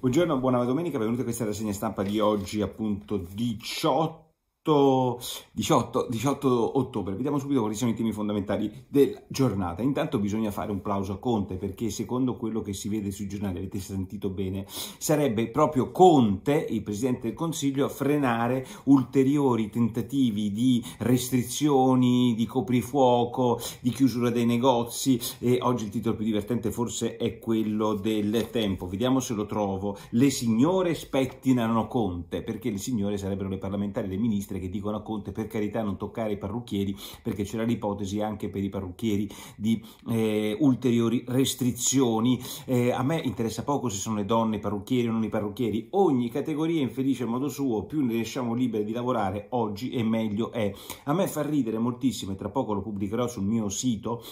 Buongiorno, buona domenica, benvenuti a questa rassegna stampa di oggi, appunto 18 18, 18, ottobre. Vediamo subito quali sono i temi fondamentali della giornata. Intanto bisogna fare un plauso a Conte perché secondo quello che si vede sui giornali, avete sentito bene, sarebbe proprio Conte, il Presidente del Consiglio, a frenare ulteriori tentativi di restrizioni, di coprifuoco, di chiusura dei negozi e oggi il titolo più divertente forse è quello del tempo. Vediamo se lo trovo. Le signore spettinano Conte perché le signore sarebbero le parlamentari dei ministri sinistre che dicono a Conte per carità non toccare i parrucchieri perché c'era l'ipotesi anche per i parrucchieri di eh, ulteriori restrizioni. Eh, a me interessa poco se sono le donne, i parrucchieri o non i parrucchieri, ogni categoria è infelice a modo suo, più ne riusciamo liberi di lavorare oggi e meglio è. A me fa ridere moltissimo e tra poco lo pubblicherò sul mio sito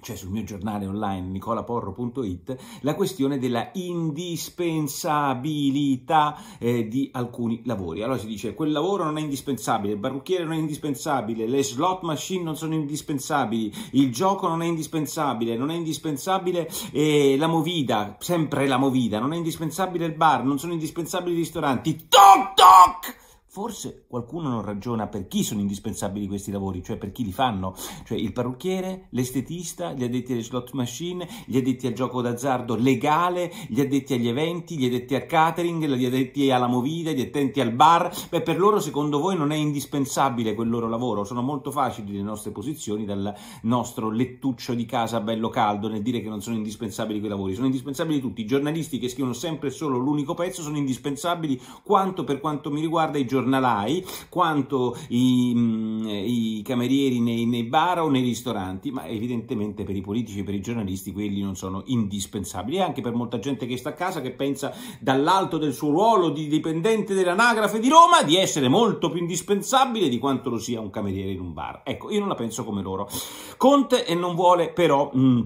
cioè sul mio giornale online nicolaporro.it, la questione della indispensabilità eh, di alcuni lavori. Allora si dice quel lavoro non è indispensabile, il parrucchiere non è indispensabile, le slot machine non sono indispensabili, il gioco non è indispensabile, non è indispensabile eh, la movida, sempre la movida, non è indispensabile il bar, non sono indispensabili i ristoranti. Toc toc! Forse qualcuno non ragiona per chi sono indispensabili questi lavori, cioè per chi li fanno, cioè il parrucchiere, l'estetista, gli addetti alle slot machine, gli addetti al gioco d'azzardo legale, gli addetti agli eventi, gli addetti al catering, gli addetti alla movida, gli addetti al bar. Beh, per loro secondo voi non è indispensabile quel loro lavoro, sono molto facili le nostre posizioni dal nostro lettuccio di casa bello caldo nel dire che non sono indispensabili quei lavori, sono indispensabili tutti, i giornalisti che scrivono sempre solo l'unico pezzo sono indispensabili quanto per quanto mi riguarda i giornalisti giornalai quanto i, mm, i camerieri nei, nei, bar o nei ristoranti, ma evidentemente per i politici e per i giornalisti quelli non sono indispensabili, e anche per molta gente che sta a casa che pensa dall'alto del suo ruolo di dipendente dell'anagrafe di Roma di essere molto più indispensabile di quanto lo sia un cameriere in un bar. Ecco, io non la penso come loro. Conte e non vuole però... Mh, mm,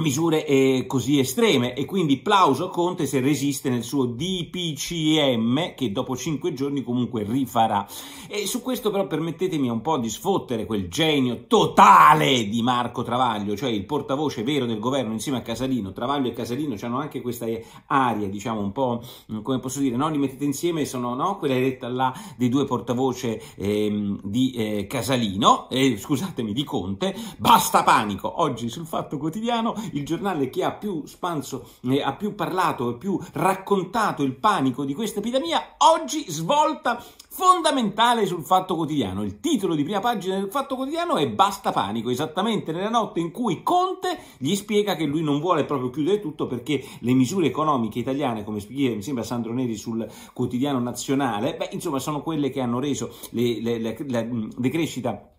misure eh, così estreme e quindi plauso a Conte se resiste nel suo DPCM che dopo cinque giorni comunque rifarà e su questo però permettetemi un po' di sfottere quel genio totale di Marco Travaglio cioè il portavoce vero del governo insieme a Casalino Travaglio e Casalino hanno anche questa aria diciamo un po' mm, come posso dire no? li mettete insieme sono no? quella eretta là dei due portavoce eh, di eh, Casalino scusatemi di Conte basta panico oggi sul Fatto Quotidiano il giornale che ha più spanso, eh, ha più parlato, più raccontato il panico di questa epidemia, oggi svolta fondamentale sul Fatto Quotidiano. Il titolo di prima pagina del Fatto Quotidiano è Basta panico, esattamente nella notte in cui Conte gli spiega che lui non vuole proprio chiudere tutto perché le misure economiche italiane, come spiega mi sembra Sandro Neri sul quotidiano nazionale, beh, insomma sono quelle che hanno reso la decrescita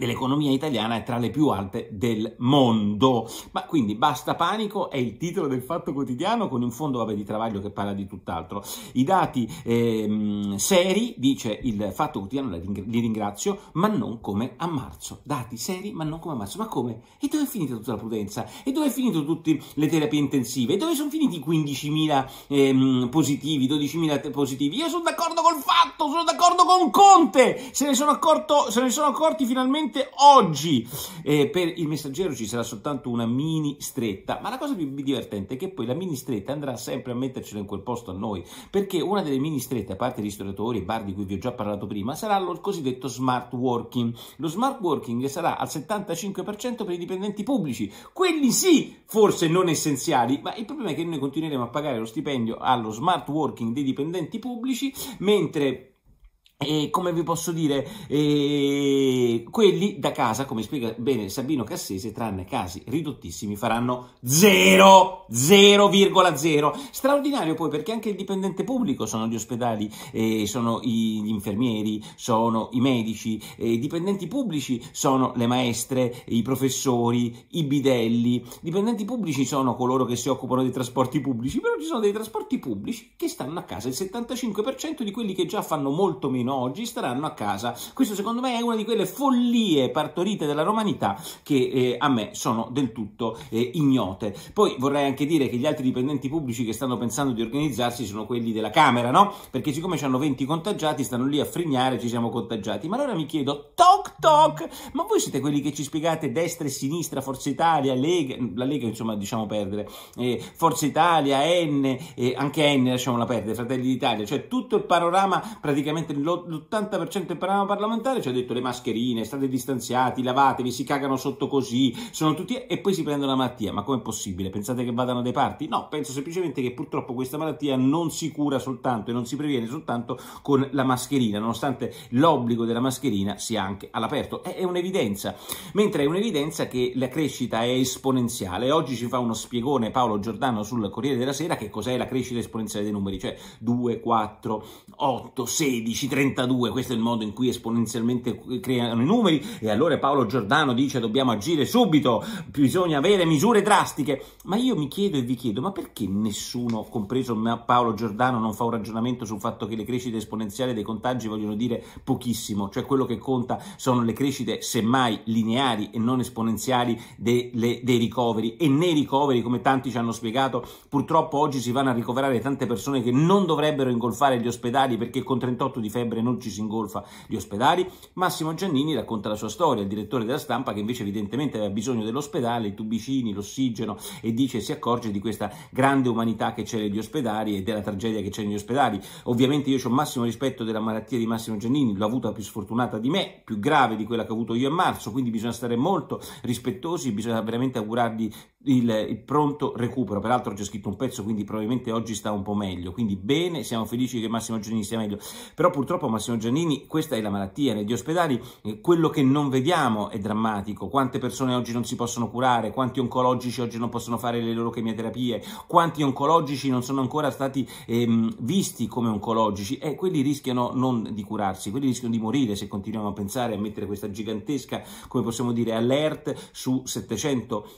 dell'economia italiana è tra le più alte del mondo. Ma quindi basta panico è il titolo del Fatto Quotidiano con un fondo vabbè, di Travaglio che parla di tutt'altro. I dati eh, seri, dice il Fatto Quotidiano, li ringrazio, ma non come a marzo. Dati seri ma non come a marzo. Ma come? E dove è finita tutta la prudenza? E dove è finito tutte le terapie intensive? E dove sono finiti i 15.000 eh, positivi, 12.000 positivi? Io sono d'accordo col Fatto, sono d'accordo con Conte! Se ne sono, accorto, se ne sono accorti finalmente solamente oggi. Eh, per il messaggero ci sarà soltanto una mini stretta, ma la cosa più divertente è che poi la mini stretta andrà sempre a mettercela in quel posto a noi, perché una delle mini strette, a parte ristoratori e bar di cui vi ho già parlato prima, sarà il cosiddetto smart working. Lo smart working sarà al 75% per i dipendenti pubblici, quelli sì, forse non essenziali, ma il problema è che noi continueremo a pagare lo stipendio allo smart working dei dipendenti pubblici, mentre e come vi posso dire, eh, quelli da casa, come spiega bene Sabino Cassese, tranne casi ridottissimi, faranno 0, 0,0. Straordinario poi perché anche il dipendente pubblico sono gli ospedali, eh, sono gli infermieri, sono i medici, eh, i dipendenti pubblici sono le maestre, i professori, i bidelli. I dipendenti pubblici sono coloro che si occupano dei trasporti pubblici, però ci sono dei trasporti pubblici che stanno a casa, il 75% di quelli che già fanno molto meno Torino oggi staranno a casa. Questo secondo me è una di quelle follie partorite dalla romanità che eh, a me sono del tutto eh, ignote. Poi vorrei anche dire che gli altri dipendenti pubblici che stanno pensando di organizzarsi sono quelli della Camera, no? Perché siccome ci hanno 20 contagiati stanno lì a frignare ci siamo contagiati. Ma allora mi chiedo, toc toc, ma voi siete quelli che ci spiegate destra e sinistra, Forza Italia, Lega, la Lega insomma diciamo perdere, eh, Forza Italia, N, eh, anche N lasciamo la perdere, Fratelli d'Italia, cioè tutto il panorama praticamente lotto l'80% del panorama parlamentare ci ha detto le mascherine, state distanziati, lavatevi, si cagano sotto così, sono tutti... e poi si prendono la malattia. Ma com'è possibile? Pensate che vadano dai parti? No, penso semplicemente che purtroppo questa malattia non si cura soltanto e non si previene soltanto con la mascherina, nonostante l'obbligo della mascherina sia anche all'aperto. È, è un'evidenza. Mentre è un'evidenza che la crescita è esponenziale. Oggi ci fa uno spiegone Paolo Giordano sul Corriere della Sera che cos'è la crescita esponenziale dei numeri, cioè 2, 4, 8, 16, 3. 32, questo è il modo in cui esponenzialmente creano i numeri e allora Paolo Giordano dice dobbiamo agire subito, bisogna avere misure drastiche, ma io mi chiedo e vi chiedo ma perché nessuno, compreso Paolo Giordano, non fa un ragionamento sul fatto che le crescite esponenziali dei contagi vogliono dire pochissimo, cioè quello che conta sono le crescite semmai lineari e non esponenziali dei, le, dei ricoveri e nei ricoveri come tanti ci hanno spiegato purtroppo oggi si vanno a ricoverare tante persone che non dovrebbero ingolfare gli ospedali perché con 38 di febbre febbre, non ci si ingolfa gli ospedali. Massimo Giannini racconta la sua storia, il direttore della stampa che invece evidentemente aveva bisogno dell'ospedale, i tubicini, l'ossigeno e dice si accorge di questa grande umanità che c'è negli ospedali e della tragedia che c'è negli ospedali. Ovviamente io ho massimo rispetto della malattia di Massimo Giannini, l'ho avuta più sfortunata di me, più grave di quella che ho avuto io a marzo, quindi bisogna stare molto rispettosi, bisogna veramente augurargli il, il, pronto recupero. Peraltro c'è scritto un pezzo, quindi probabilmente oggi sta un po' meglio. Quindi bene, siamo felici che Massimo Giannini sia meglio. Però purtroppo Purtroppo, Massimo Giannini, questa è la malattia. Negli ospedali eh, quello che non vediamo è drammatico. Quante persone oggi non si possono curare, quanti oncologici oggi non possono fare le loro chemioterapie, quanti oncologici non sono ancora stati ehm, visti come oncologici. E eh, quelli rischiano non di curarsi, quelli rischiano di morire se continuiamo a pensare a mettere questa gigantesca, come possiamo dire, alert su 700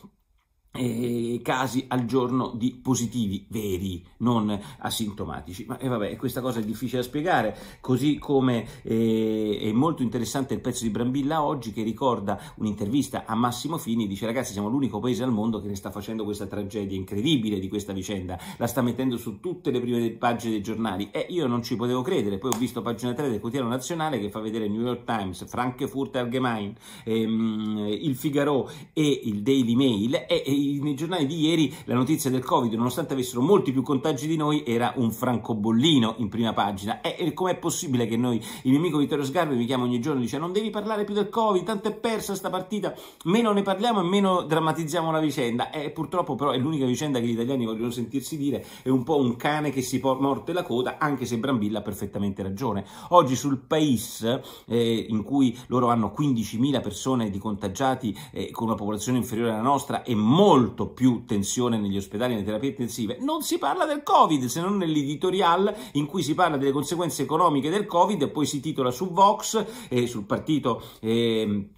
eh, casi al giorno di positivi veri, non asintomatici. Ma eh, vabbè, questa cosa è difficile da spiegare, così come eh, è molto interessante il pezzo di Brambilla oggi che ricorda un'intervista a Massimo Fini, dice ragazzi siamo l'unico paese al mondo che ne sta facendo questa tragedia incredibile di questa vicenda, la sta mettendo su tutte le prime pagine dei giornali e io non ci potevo credere, poi ho visto pagina 3 del quotidiano nazionale che fa vedere New York Times, Frankfurt Allgemein, ehm, il Figaro e il Daily Mail e, e nei giornali di ieri la notizia del Covid, nonostante avessero molti più contagi di noi, era un francobollino in prima pagina. E, com'è possibile che noi, il nemico Vittorio Sgarbi mi chiama ogni giorno e dice non devi parlare più del Covid, tanto è persa sta partita, meno ne parliamo e meno drammatizziamo la vicenda. E purtroppo però è l'unica vicenda che gli italiani vogliono sentirsi dire, è un po' un cane che si morte la coda, anche se Brambilla ha perfettamente ragione. Oggi sul Paese, eh, in cui loro hanno 15.000 persone di contagiati eh, con una popolazione inferiore alla nostra è molto molto più tensione negli ospedali e nelle terapie intensive. Non si parla del Covid, se non nell'editorial in cui si parla delle conseguenze economiche del Covid e poi si titola su Vox, eh, sul partito... Eh,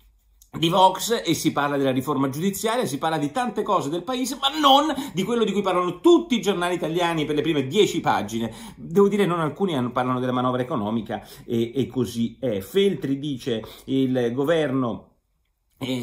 di Vox e si parla della riforma giudiziaria, si parla di tante cose del paese, ma non di quello di cui parlano tutti i giornali italiani per le prime dieci pagine. Devo dire, non alcuni parlano della manovra economica e, e così è. Feltri dice il governo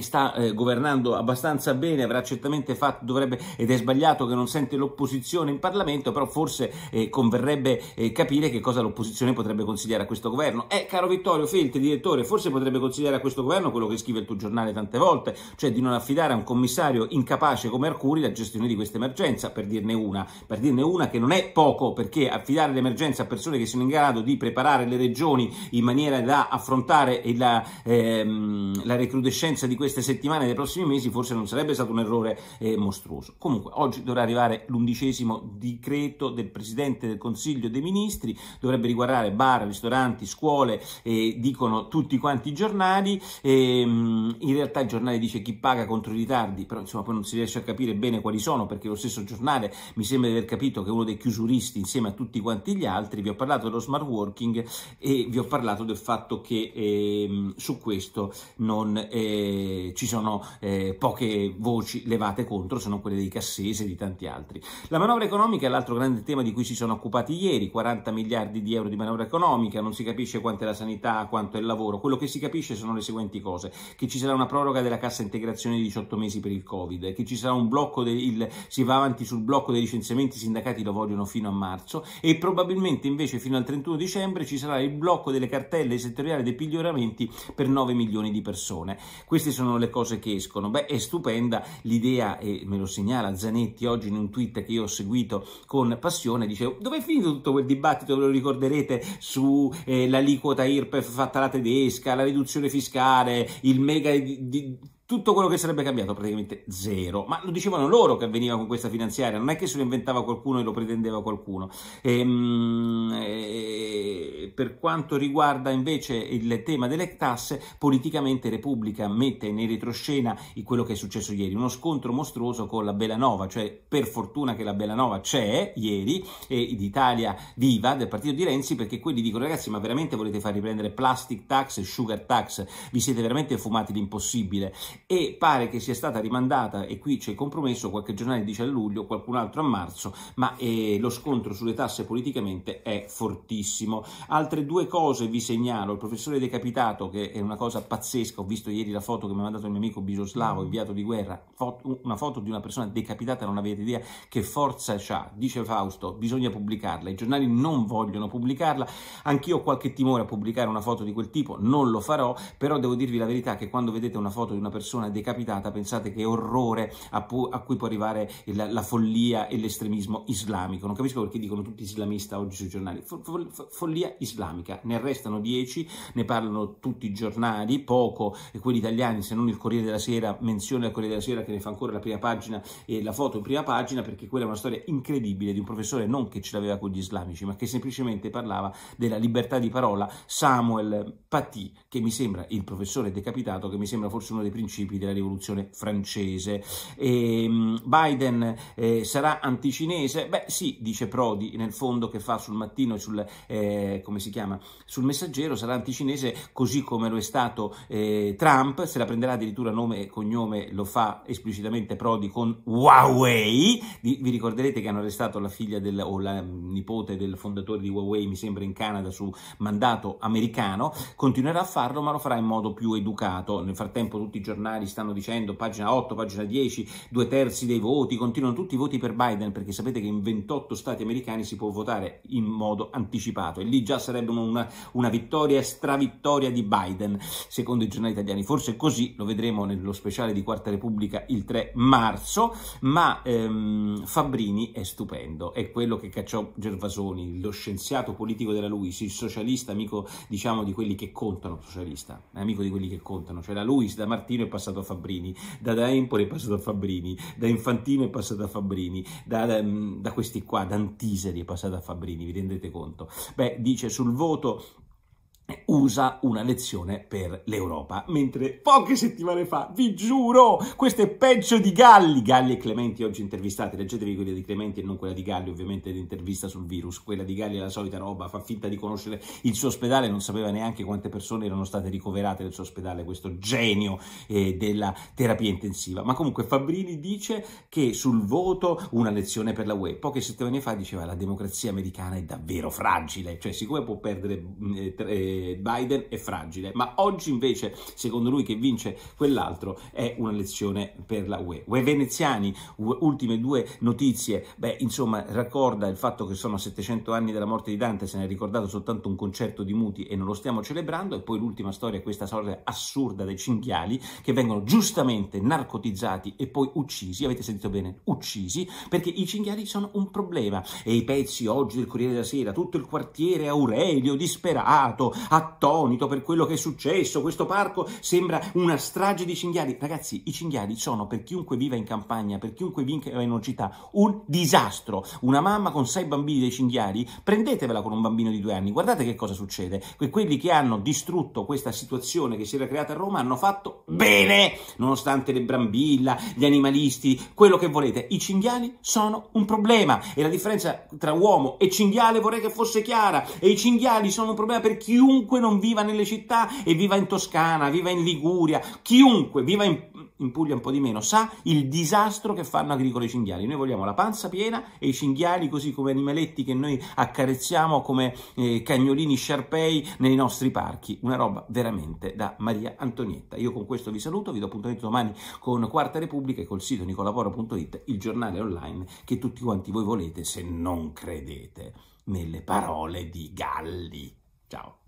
sta eh, governando abbastanza bene, avrà certamente fatto, dovrebbe, ed è sbagliato che non sente l'opposizione in Parlamento, però forse eh, converrebbe eh, capire che cosa l'opposizione potrebbe consigliare a questo governo. Eh, caro Vittorio Feltri, direttore, forse potrebbe consigliare a questo governo quello che scrive il tuo giornale tante volte, cioè di non affidare a un commissario incapace come Arcuri la gestione di questa emergenza, per dirne una, per dirne una che non è poco, perché affidare l'emergenza a persone che sono in grado di preparare le regioni in maniera da affrontare la, ehm, la recrudescenza di queste settimane e dei prossimi mesi forse non sarebbe stato un errore eh, mostruoso. Comunque oggi dovrà arrivare l'undicesimo decreto del Presidente del Consiglio dei Ministri, dovrebbe riguardare bar, ristoranti, scuole, eh, dicono tutti quanti i giornali, eh, in realtà il giornale dice chi paga contro i ritardi, però insomma poi non si riesce a capire bene quali sono perché lo stesso giornale mi sembra di aver capito che è uno dei chiusuristi insieme a tutti quanti gli altri, vi ho parlato dello smart working e vi ho parlato del fatto che ehm, su questo non... Eh, eh, ci sono eh, poche voci levate contro, se non quelle di Cassese e di tanti altri. La manovra economica è l'altro grande tema di cui si sono occupati ieri, 40 miliardi di euro di manovra economica, non si capisce quanto è la sanità, quanto è il lavoro, quello che si capisce sono le seguenti cose, che ci sarà una proroga della cassa integrazione di 18 mesi per il Covid, che ci sarà un blocco, de- il, si va avanti sul blocco dei licenziamenti, i sindacati lo vogliono fino a marzo e probabilmente invece fino al 31 dicembre ci sarà il blocco delle cartelle settoriali dei piglioramenti per 9 milioni di persone. Questo queste sono le cose che escono. Beh, è stupenda l'idea, e me lo segnala Zanetti oggi in un tweet che io ho seguito con passione, dice dove è finito tutto quel dibattito, ve lo ricorderete, sull'aliquota eh, IRPEF fatta alla tedesca, la riduzione fiscale, il mega... Di, di, tutto quello che sarebbe cambiato praticamente zero, ma lo dicevano loro che avveniva con questa finanziaria, non è che se lo inventava qualcuno e lo pretendeva qualcuno. Ehm, e eh, per quanto riguarda invece il tema delle tasse, politicamente Repubblica mette in retroscena quello che è successo ieri, uno scontro mostruoso con la Belanova, cioè per fortuna che la Belanova c'è ieri, e d'Italia Viva, del partito di Renzi, perché quelli dicono ragazzi ma veramente volete far riprendere plastic tax e sugar tax, vi siete veramente fumati l'impossibile e pare che sia stata rimandata, e qui c'è il compromesso, qualche giornale dice a luglio, qualcun altro a marzo, ma eh, lo scontro sulle tasse politicamente è fortissimo. Altre due cose vi segnalo, il professore decapitato, che è una cosa pazzesca, ho visto ieri la foto che mi ha mandato il mio amico Bisoslavo, mm. inviato di guerra, foto, una foto di una persona decapitata, non avete idea che forza c'ha, dice Fausto, bisogna pubblicarla, i giornali non vogliono pubblicarla, anch'io ho qualche timore a pubblicare una foto di quel tipo, non lo farò, però devo dirvi la verità che quando vedete una foto di una persona persona decapitata, pensate che orrore a, pu- a cui può arrivare la, la, follia e l'estremismo islamico. Non capisco perché dicono tutti islamista oggi sui giornali. Fo- fo- follia islamica. Ne restano 10, ne parlano tutti i giornali, poco quelli italiani, se non il Corriere della Sera, menziona il Corriere della Sera che ne fa ancora la prima pagina e la foto in prima pagina perché quella è una storia incredibile di un professore non che ce l'aveva con gli islamici, ma che semplicemente parlava della libertà di parola. Samuel Paty, che mi sembra il professore decapitato, che mi sembra forse uno dei principali principi della rivoluzione francese. E, ehm, Biden eh, sarà anticinese? Beh sì, dice Prodi nel fondo che fa sul mattino e sul, eh, come si chiama, sul messaggero, sarà anticinese così come lo è stato eh, Trump, se la prenderà addirittura nome e cognome lo fa esplicitamente Prodi con Huawei, vi ricorderete che hanno arrestato la figlia del, o la nipote del fondatore di Huawei, mi sembra in Canada, su mandato americano, continuerà a farlo ma lo farà in modo più educato, nel frattempo tutti i giornali giornali stanno dicendo, pagina 8, pagina 10, due terzi dei voti, continuano tutti i voti per Biden, perché sapete che in 28 stati americani si può votare in modo anticipato e lì già sarebbe una, una vittoria stravittoria di Biden, secondo i giornali italiani. Forse così lo vedremo nello speciale di Quarta Repubblica il 3 marzo, ma ehm, Fabbrini è stupendo, è quello che cacciò Gervasoni, lo scienziato politico della Luis, il socialista amico diciamo di quelli che contano, socialista, amico di quelli che contano, cioè la Luis da Martino e passato a Fabbrini, da Da Empoli è passato a Fabbrini, da Infantino è passato a Fabbrini, da, da, mm, da questi qua, da Antiseri è passato a Fabbrini, vi rendete conto? Beh, dice sul voto usa una lezione per l'Europa, mentre poche settimane fa, vi giuro, questo è peggio di Galli, Galli e Clementi oggi intervistati, leggetevi quella di Clementi e non quella di Galli, ovviamente l'intervista sul virus, quella di Galli è la solita roba, fa finta di conoscere il suo ospedale, non sapeva neanche quante persone erano state ricoverate nel suo ospedale, questo genio eh, della terapia intensiva, ma comunque Fabrini dice che sul voto una lezione per la UE, poche settimane fa diceva la democrazia americana è davvero fragile, cioè siccome può perdere... Mm, eh, tre, eh, Biden è fragile, ma oggi invece, secondo lui che vince quell'altro, è una lezione per la UE. UE veneziani, ultime due notizie, beh, insomma, raccorda il fatto che sono 700 anni della morte di Dante, se ne è ricordato soltanto un concerto di muti e non lo stiamo celebrando, e poi l'ultima storia è questa storia assurda dei cinghiali che vengono giustamente narcotizzati e poi uccisi, avete sentito bene, uccisi, perché i cinghiali sono un problema e i pezzi oggi del Corriere della Sera, tutto il quartiere Aurelio disperato, attonito per quello che è successo, questo parco sembra una strage di cinghiali. Ragazzi, i cinghiali sono, per chiunque viva in campagna, per chiunque viva in una città, un disastro. Una mamma con sei bambini dei cinghiali, prendetevela con un bambino di due anni, guardate che cosa succede. Que- quelli che hanno distrutto questa situazione che si era creata a Roma hanno fatto bene, nonostante le brambilla, gli animalisti, quello che volete. I cinghiali sono un problema e la differenza tra uomo e cinghiale vorrei che fosse chiara e i cinghiali sono un problema per chiunque chiunque non viva nelle città e viva in Toscana, viva in Liguria, chiunque viva in, in Puglia un po' di meno, sa il disastro che fanno agricoli i cinghiali. Noi vogliamo la panza piena e i cinghiali così come animaletti che noi accarezziamo come eh, cagnolini sciarpei nei nostri parchi. Una roba veramente da Maria Antonietta. Io con questo vi saluto, vi do appuntamento domani con Quarta Repubblica e col sito nicolavoro.it, il giornale online che tutti quanti voi volete se non credete nelle parole di Galli. Ciao.